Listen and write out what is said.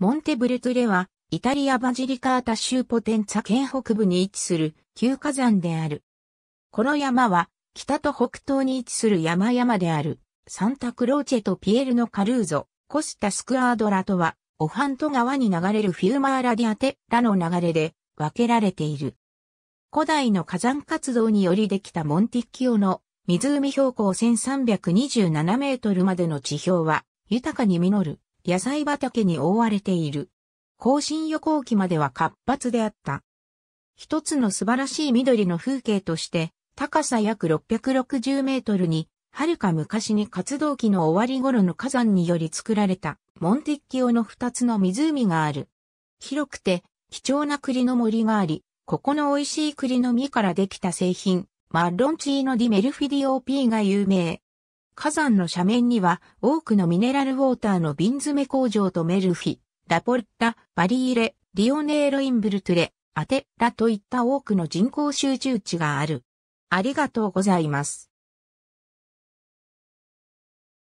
モンテブレトゥレは、イタリアバジリカータ州ポテンツァ県北部に位置する旧火山である。この山は、北と北東に位置する山々である、サンタクローチェとピエルのカルーゾ、コスタスクアードラとは、オファント川に流れるフィーマーラディアテラの流れで分けられている。古代の火山活動によりできたモンティッキオの湖標高1327メートルまでの地表は豊かに実る野菜畑に覆われている。更新予行期までは活発であった。一つの素晴らしい緑の風景として、高さ約660メートルに、はるか昔に活動期の終わり頃の火山により作られた、モンテッキオの二つの湖がある。広くて、貴重な栗の森があり、ここの美味しい栗の実からできた製品、マッロンチーノ・ディ・メルフィディオーピーが有名。火山の斜面には多くのミネラルウォーターの瓶詰め工場とメルフィ、ラポルタ、バリーレ、リオネーロインブルトゥレ、アテラといった多くの人口集中地がある。ありがとうございます。